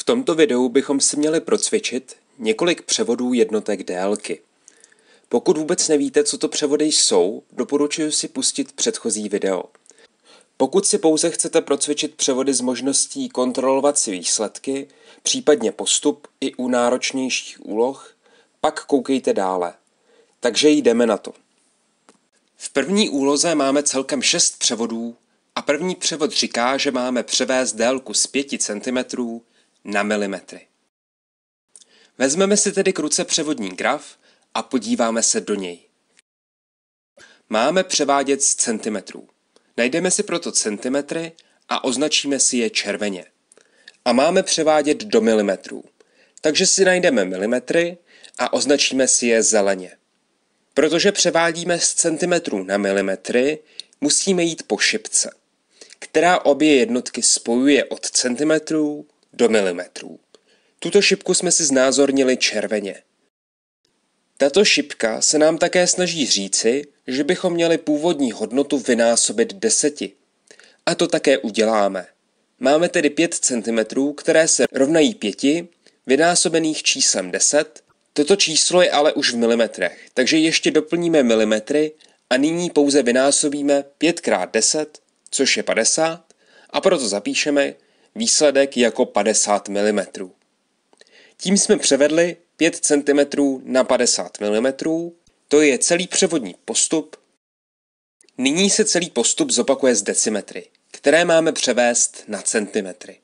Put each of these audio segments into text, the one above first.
V tomto videu bychom si měli procvičit několik převodů jednotek délky. Pokud vůbec nevíte, co to převody jsou, doporučuji si pustit předchozí video. Pokud si pouze chcete procvičit převody s možností kontrolovat si výsledky, případně postup i u náročnějších úloh, pak koukejte dále. Takže jdeme na to. V první úloze máme celkem 6 převodů a první převod říká, že máme převést délku z 5 cm na milimetry. Vezmeme si tedy k ruce převodní graf a podíváme se do něj. Máme převádět z centimetrů. Najdeme si proto centimetry a označíme si je červeně. A máme převádět do milimetrů. Takže si najdeme milimetry a označíme si je zeleně. Protože převádíme z centimetrů na milimetry, musíme jít po šipce, která obě jednotky spojuje od centimetrů do milimetrů. Tuto šipku jsme si znázornili červeně. Tato šipka se nám také snaží říci, že bychom měli původní hodnotu vynásobit deseti. A to také uděláme. Máme tedy 5 cm, které se rovnají 5, vynásobených číslem 10. Toto číslo je ale už v milimetrech, takže ještě doplníme milimetry a nyní pouze vynásobíme 5 x 10, což je 50, a proto zapíšeme, výsledek jako 50 mm. Tím jsme převedli 5 cm na 50 mm, to je celý převodní postup. Nyní se celý postup zopakuje z decimetry, které máme převést na centimetry.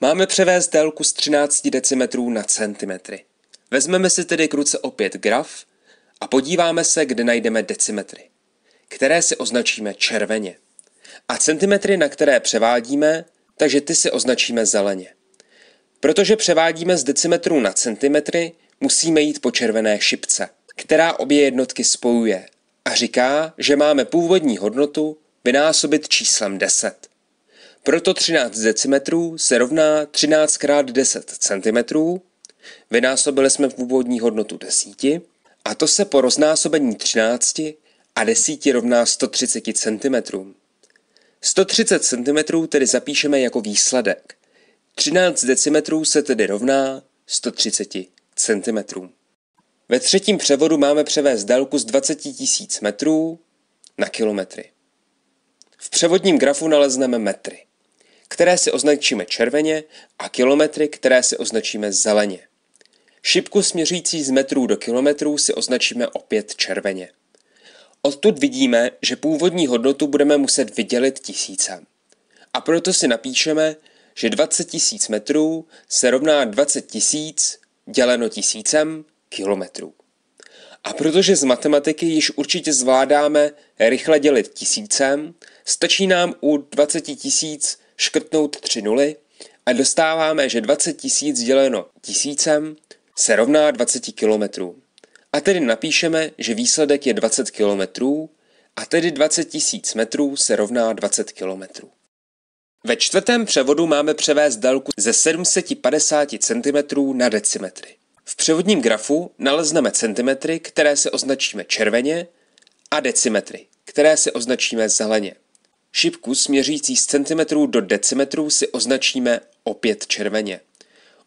Máme převést délku z 13 decimetrů na centimetry. Vezmeme si tedy k ruce opět graf a podíváme se, kde najdeme decimetry, které si označíme červeně. A centimetry, na které převádíme, takže ty si označíme zeleně. Protože převádíme z decimetrů na centimetry, musíme jít po červené šipce, která obě jednotky spojuje a říká, že máme původní hodnotu vynásobit číslem 10. Proto 13 decimetrů se rovná 13 x 10 cm, vynásobili jsme původní hodnotu desíti a to se po roznásobení 13 a desíti rovná 130 cm. 130 cm tedy zapíšeme jako výsledek. 13 decimetrů se tedy rovná 130 cm. Ve třetím převodu máme převést délku z 20 000 metrů na kilometry. V převodním grafu nalezneme metry, které si označíme červeně a kilometry, které si označíme zeleně. Šipku směřící z metrů do kilometrů si označíme opět červeně. Odtud vidíme, že původní hodnotu budeme muset vydělit tisícem. A proto si napíšeme, že 20 tisíc metrů se rovná 20 tisíc děleno tisícem kilometrů. A protože z matematiky již určitě zvládáme rychle dělit tisícem, stačí nám u 20 tisíc škrtnout tři nuly a dostáváme, že 20 tisíc děleno tisícem se rovná 20 kilometrů. A tedy napíšeme, že výsledek je 20 km, a tedy 20 000 metrů se rovná 20 km. Ve čtvrtém převodu máme převést délku ze 750 cm na decimetry. V převodním grafu nalezneme centimetry, které se označíme červeně, a decimetry, které se označíme zeleně. Šipku směřící z centimetrů do decimetrů si označíme opět červeně.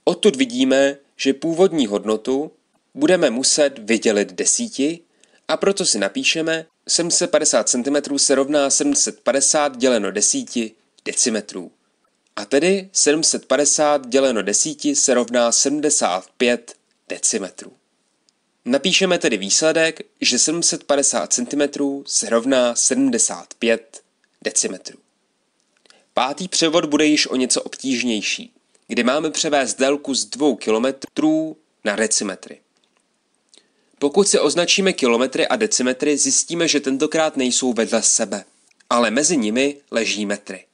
Odtud vidíme, že původní hodnotu, budeme muset vydělit desíti a proto si napíšeme 750 cm se rovná 750 děleno desíti decimetrů. A tedy 750 děleno desíti se rovná 75 decimetrů. Napíšeme tedy výsledek, že 750 cm se rovná 75 decimetrů. Pátý převod bude již o něco obtížnější, kdy máme převést délku z 2 km na decimetry. Pokud si označíme kilometry a decimetry, zjistíme, že tentokrát nejsou vedle sebe, ale mezi nimi leží metry.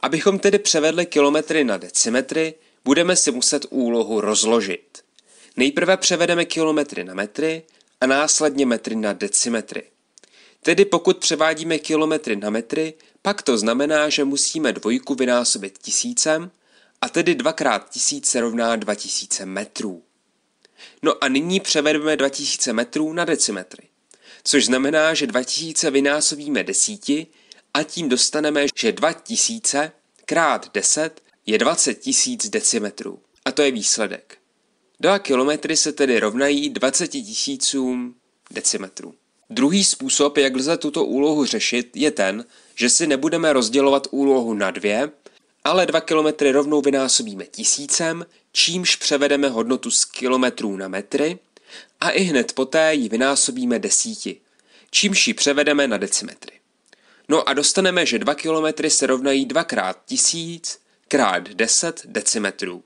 Abychom tedy převedli kilometry na decimetry, budeme si muset úlohu rozložit. Nejprve převedeme kilometry na metry a následně metry na decimetry. Tedy pokud převádíme kilometry na metry, pak to znamená, že musíme dvojku vynásobit tisícem, a tedy dvakrát tisíc se rovná 2000 metrů. No a nyní převedeme 2000 metrů na decimetry, což znamená, že 2000 vynásobíme desíti a tím dostaneme, že 2000 krát 10 je 20 000 decimetrů. A to je výsledek. 2 kilometry se tedy rovnají 20 tisícům decimetrů. Druhý způsob, jak lze tuto úlohu řešit, je ten, že si nebudeme rozdělovat úlohu na dvě, ale 2 kilometry rovnou vynásobíme tisícem, čímž převedeme hodnotu z kilometrů na metry a i hned poté ji vynásobíme desíti, čímž ji převedeme na decimetry. No a dostaneme, že 2 kilometry se rovnají 2 krát 1000 krát 10 decimetrů.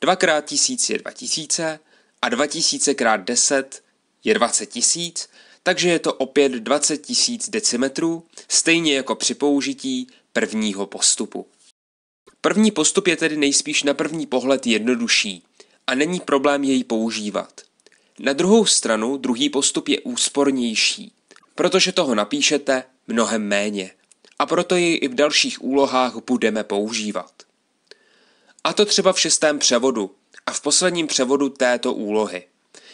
2 krát 1000 je 2000 a 2000 krát 10 je 20 tisíc, takže je to opět 20 tisíc decimetrů, stejně jako při použití prvního postupu. První postup je tedy nejspíš na první pohled jednodušší a není problém jej používat. Na druhou stranu druhý postup je úspornější, protože toho napíšete mnohem méně a proto jej i v dalších úlohách budeme používat. A to třeba v šestém převodu a v posledním převodu této úlohy,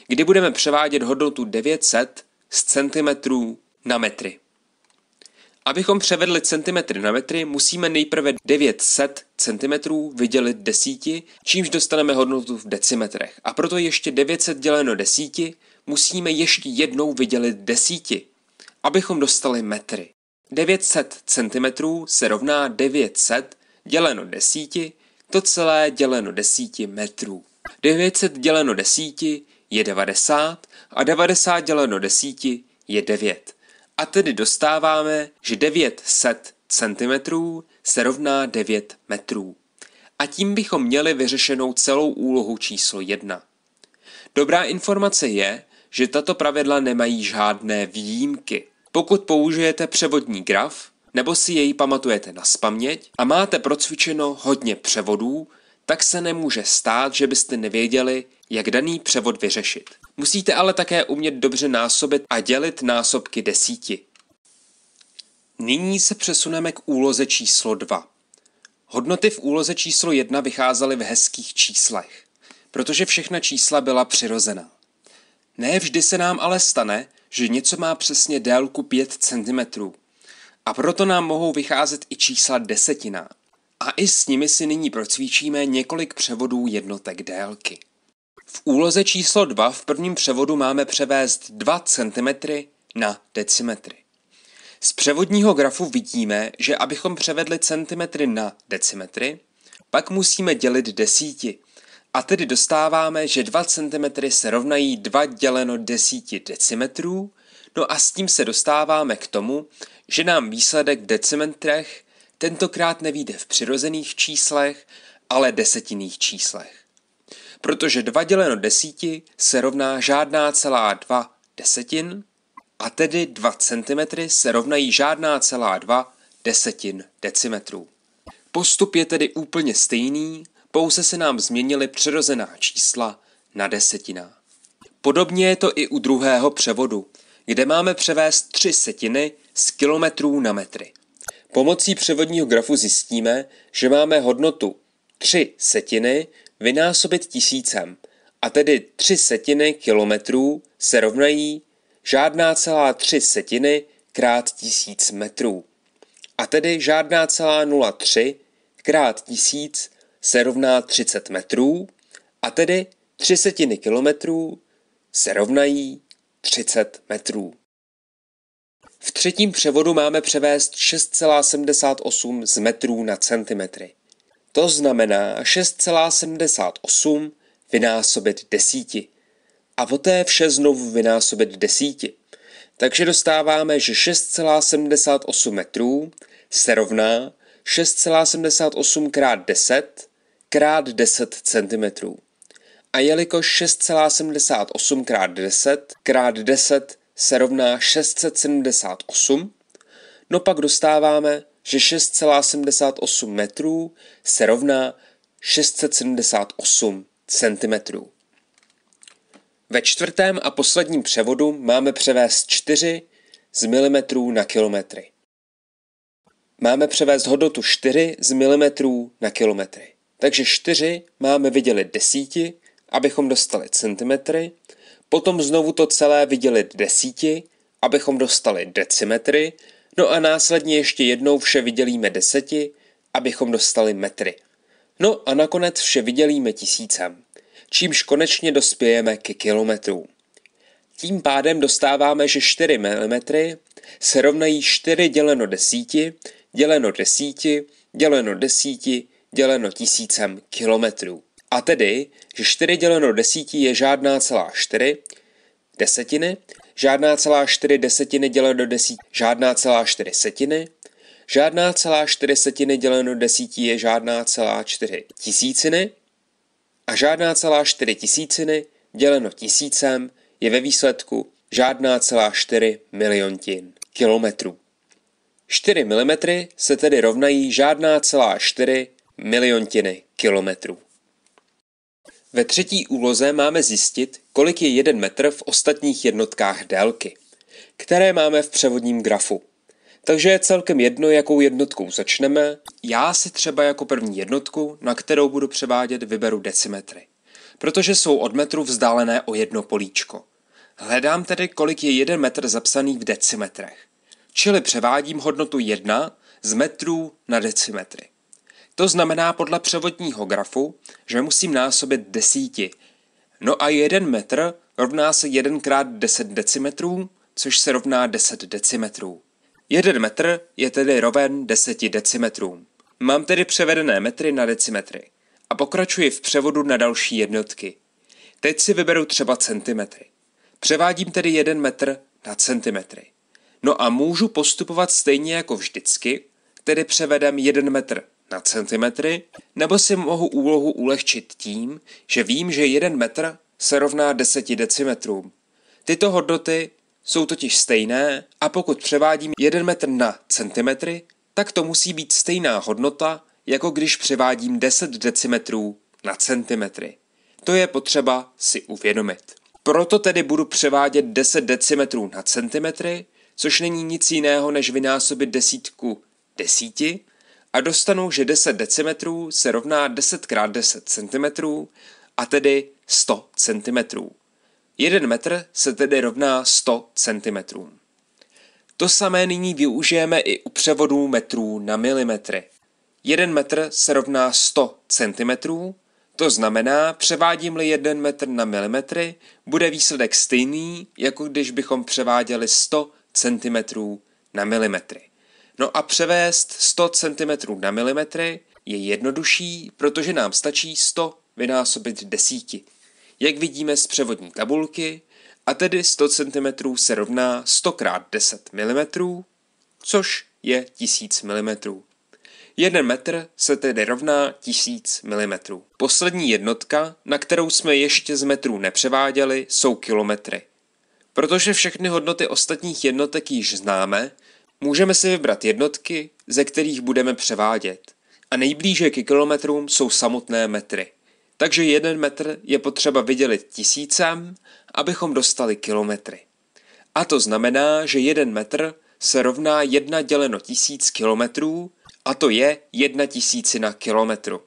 kdy budeme převádět hodnotu 900 z centimetrů na metry. Abychom převedli centimetry na metry, musíme nejprve 900 cm vydělit desíti, čímž dostaneme hodnotu v decimetrech. A proto ještě 900 děleno desíti musíme ještě jednou vydělit desíti, abychom dostali metry. 900 cm se rovná 900 děleno desíti, to celé děleno desíti metrů. 900 děleno desíti je 90 a 90 děleno desíti je 9. A tedy dostáváme, že 900 cm se rovná 9 metrů. A tím bychom měli vyřešenou celou úlohu číslo 1. Dobrá informace je, že tato pravidla nemají žádné výjimky. Pokud použijete převodní graf, nebo si jej pamatujete na spaměť a máte procvičeno hodně převodů, tak se nemůže stát, že byste nevěděli, jak daný převod vyřešit. Musíte ale také umět dobře násobit a dělit násobky desíti. Nyní se přesuneme k úloze číslo 2. Hodnoty v úloze číslo 1 vycházely v hezkých číslech, protože všechna čísla byla přirozená. Ne vždy se nám ale stane, že něco má přesně délku 5 cm. A proto nám mohou vycházet i čísla desetina a i s nimi si nyní procvičíme několik převodů jednotek délky. V úloze číslo 2 v prvním převodu máme převést 2 cm na decimetry. Z převodního grafu vidíme, že abychom převedli centimetry na decimetry, pak musíme dělit desíti. A tedy dostáváme, že 2 cm se rovnají 2 děleno 10 decimetrů, no a s tím se dostáváme k tomu, že nám výsledek v decimetrech tentokrát nevíde v přirozených číslech, ale desetinných číslech. Protože 2 děleno desíti se rovná žádná celá 2 desetin, a tedy 2 cm se rovnají žádná celá 2 desetin decimetrů. Postup je tedy úplně stejný, pouze se nám změnily přirozená čísla na desetina. Podobně je to i u druhého převodu, kde máme převést tři setiny z kilometrů na metry. Pomocí převodního grafu zjistíme, že máme hodnotu 3 setiny vynásobit tisícem, a tedy 3 setiny kilometrů se rovnají žádná celá 3 setiny krát tisíc metrů. A tedy žádná celá 03 krát tisíc se rovná 30 metrů, a tedy 3 setiny kilometrů se rovnají 30 metrů. V třetím převodu máme převést 6,78 z metrů na centimetry. To znamená 6,78 vynásobit desíti. A poté vše znovu vynásobit desíti. Takže dostáváme, že 6,78 metrů se rovná 6,78 krát 10 krát 10 cm. A jelikož 6,78 krát 10 krát 10 se rovná 678, no pak dostáváme, že 6,78 metrů se rovná 678 cm. Ve čtvrtém a posledním převodu máme převést 4 z milimetrů na kilometry. Máme převést hodnotu 4 z milimetrů na kilometry. Takže 4 máme vydělit desíti, abychom dostali centimetry, Potom znovu to celé vydělit desíti, abychom dostali decimetry, no a následně ještě jednou vše vydělíme deseti, abychom dostali metry. No a nakonec vše vydělíme tisícem, čímž konečně dospějeme k kilometrům. Tím pádem dostáváme, že 4 mm se rovnají 4 děleno desíti, děleno desíti, děleno desíti, děleno tisícem kilometrů. A tedy, že 4 děleno desítí je žádná celá 4 desetiny, žádná celá 4 desetiny děleno do desítí žádná celá 4 setiny, žádná celá 4 setiny děleno desítí je žádná celá 4 tisíciny a žádná celá 4 tisíciny děleno tisícem je ve výsledku žádná celá 4 miliontin kilometrů. 4 mm se tedy rovnají žádná celá 4 miliontiny kilometrů. Ve třetí úloze máme zjistit, kolik je 1 metr v ostatních jednotkách délky, které máme v převodním grafu. Takže je celkem jedno, jakou jednotkou začneme. Já si třeba jako první jednotku, na kterou budu převádět, vyberu decimetry, protože jsou od metru vzdálené o jedno políčko. Hledám tedy, kolik je 1 metr zapsaný v decimetrech. Čili převádím hodnotu 1 z metrů na decimetry. To znamená podle převodního grafu, že musím násobit desíti. No a jeden metr rovná se 1 krát 10 decimetrů, což se rovná 10 decimetrů. Jeden metr je tedy roven 10 decimetrům. Mám tedy převedené metry na decimetry a pokračuji v převodu na další jednotky. Teď si vyberu třeba centimetry. Převádím tedy jeden metr na centimetry. No a můžu postupovat stejně jako vždycky, tedy převedem jeden metr na centimetry, nebo si mohu úlohu ulehčit tím, že vím, že 1 metr se rovná 10 decimetrům. Tyto hodnoty jsou totiž stejné a pokud převádím 1 metr na centimetry, tak to musí být stejná hodnota, jako když převádím 10 decimetrů na centimetry. To je potřeba si uvědomit. Proto tedy budu převádět 10 decimetrů na centimetry, což není nic jiného než vynásobit desítku desíti a dostanu, že 10 decimetrů se rovná 10 x 10 cm a tedy 100 cm. 1 metr se tedy rovná 100 cm. To samé nyní využijeme i u převodů metrů na milimetry. 1 metr se rovná 100 cm, to znamená, převádím-li 1 metr na milimetry, bude výsledek stejný, jako když bychom převáděli 100 cm na milimetry. No a převést 100 cm na milimetry je jednodušší, protože nám stačí 100 vynásobit desíti. Jak vidíme z převodní tabulky, a tedy 100 cm se rovná 100 x 10 mm, což je 1000 mm. 1 metr se tedy rovná 1000 mm. Poslední jednotka, na kterou jsme ještě z metrů nepřeváděli, jsou kilometry. Protože všechny hodnoty ostatních jednotek již známe, Můžeme si vybrat jednotky, ze kterých budeme převádět. A nejblíže k kilometrům jsou samotné metry. Takže jeden metr je potřeba vydělit tisícem, abychom dostali kilometry. A to znamená, že jeden metr se rovná jedna děleno tisíc kilometrů, a to je jedna tisícina kilometru.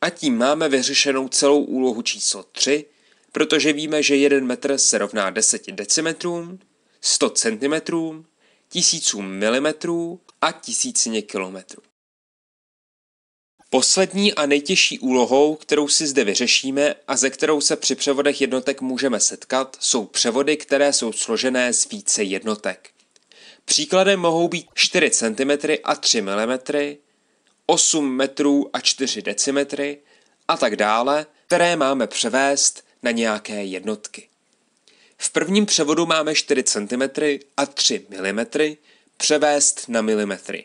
A tím máme vyřešenou celou úlohu číslo 3, protože víme, že jeden metr se rovná 10 decimetrům, 100 centimetrům tisíců milimetrů a tisícině kilometrů. Poslední a nejtěžší úlohou, kterou si zde vyřešíme a ze kterou se při převodech jednotek můžeme setkat, jsou převody, které jsou složené z více jednotek. Příkladem mohou být 4 cm a 3 mm, 8 metrů a 4 decimetry a tak dále, které máme převést na nějaké jednotky. V prvním převodu máme 4 cm a 3 mm, převést na milimetry.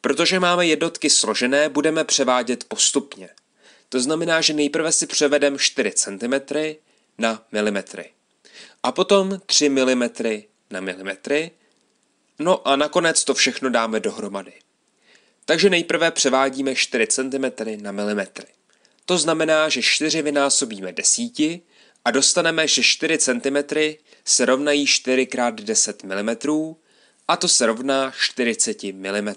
Protože máme jednotky složené, budeme převádět postupně. To znamená, že nejprve si převedeme 4 cm na milimetry. A potom 3 mm na milimetry. No a nakonec to všechno dáme dohromady. Takže nejprve převádíme 4 cm na milimetry. To znamená, že 4 vynásobíme desíti a dostaneme, že 4 cm se rovnají 4 x 10 mm a to se rovná 40 mm.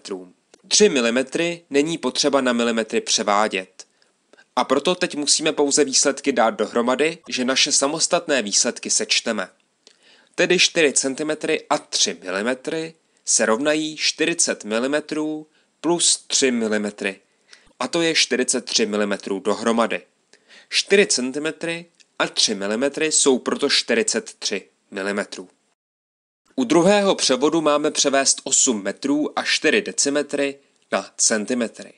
3 mm není potřeba na milimetry převádět. A proto teď musíme pouze výsledky dát dohromady, že naše samostatné výsledky sečteme. Tedy 4 cm a 3 mm se rovnají 40 mm plus 3 mm. A to je 43 mm dohromady. 4 cm a 3 mm jsou proto 43 mm. U druhého převodu máme převést 8 metrů a 4 decimetry na centimetry.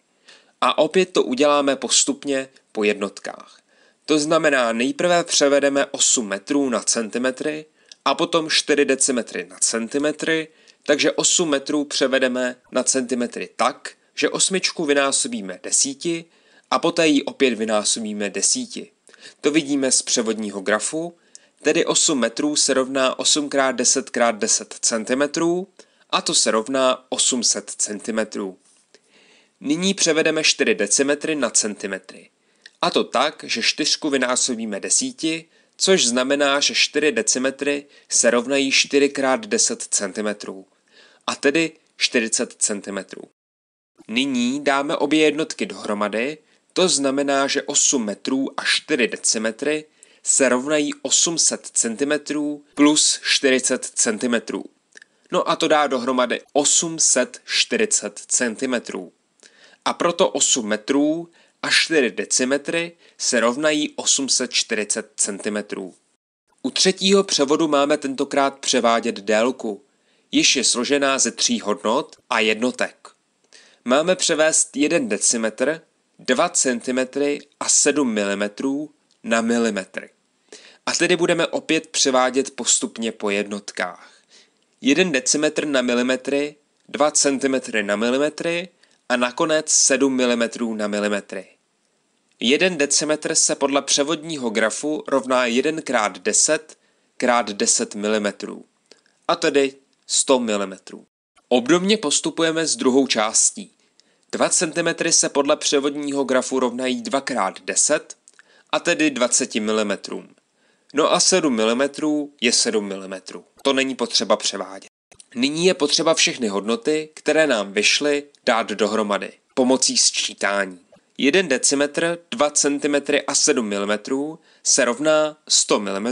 A opět to uděláme postupně po jednotkách. To znamená, nejprve převedeme 8 metrů na centimetry a potom 4 decimetry na centimetry, takže 8 metrů převedeme na centimetry tak, že osmičku vynásobíme desíti a poté ji opět vynásobíme desíti. To vidíme z převodního grafu, tedy 8 metrů se rovná 8 x 10 x 10 cm a to se rovná 800 cm. Nyní převedeme 4 decimetry na centimetry. A to tak, že čtyřku vynásobíme desíti, což znamená, že 4 decimetry se rovnají 4 x 10 cm, a tedy 40 cm. Nyní dáme obě jednotky dohromady to znamená, že 8 metrů a 4 decimetry se rovnají 800 cm plus 40 cm. No a to dá dohromady 840 cm. A proto 8 metrů a 4 decimetry se rovnají 840 cm. U třetího převodu máme tentokrát převádět délku. Již je složená ze tří hodnot a jednotek. Máme převést 1 decimetr 2 cm a 7 mm na milimetry. A tedy budeme opět převádět postupně po jednotkách. 1 decimetr na milimetry, 2 cm na milimetry a nakonec 7 mm na milimetry. 1 decimetr se podle převodního grafu rovná 1 x 10 x 10 mm, a tedy 100 mm. Obdobně postupujeme s druhou částí. 2 cm se podle převodního grafu rovnají 2x10, a tedy 20 mm. No a 7 mm je 7 mm. To není potřeba převádět. Nyní je potřeba všechny hodnoty, které nám vyšly, dát dohromady pomocí sčítání. 1 decimetr, 2 cm a 7 mm se rovná 100 mm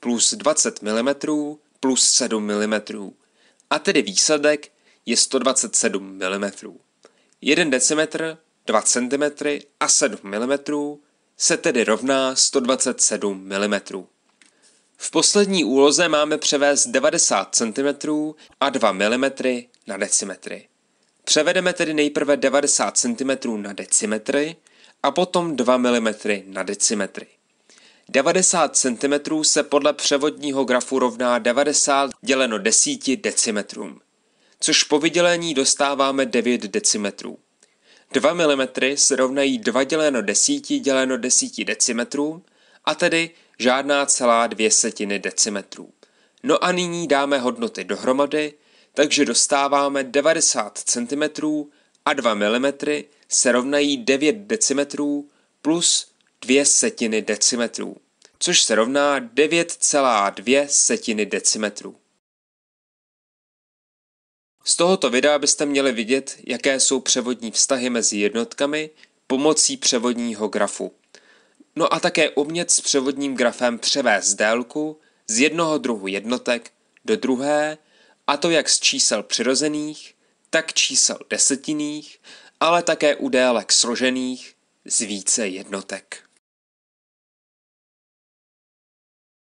plus 20 mm plus 7 mm. A tedy výsledek je 127 mm. 1 decimetr, 2 cm a 7 mm se tedy rovná 127 mm. V poslední úloze máme převést 90 cm a 2 mm na decimetry. Převedeme tedy nejprve 90 cm na decimetry a potom 2 mm na decimetry. 90 cm se podle převodního grafu rovná 90 děleno 10 decimetrům což po vydělení dostáváme 9 decimetrů. 2 mm se rovnají 2 děleno 10 děleno 10 decimetrů, a tedy žádná celá dvě setiny decimetrů. No a nyní dáme hodnoty dohromady, takže dostáváme 90 cm a 2 mm se rovnají 9 decimetrů plus 2 setiny decimetrů, což se rovná 9,2 setiny decimetrů. Z tohoto videa byste měli vidět, jaké jsou převodní vztahy mezi jednotkami pomocí převodního grafu. No a také umět s převodním grafem převést délku z jednoho druhu jednotek do druhé, a to jak z čísel přirozených, tak čísel desetinných, ale také u délek složených z více jednotek.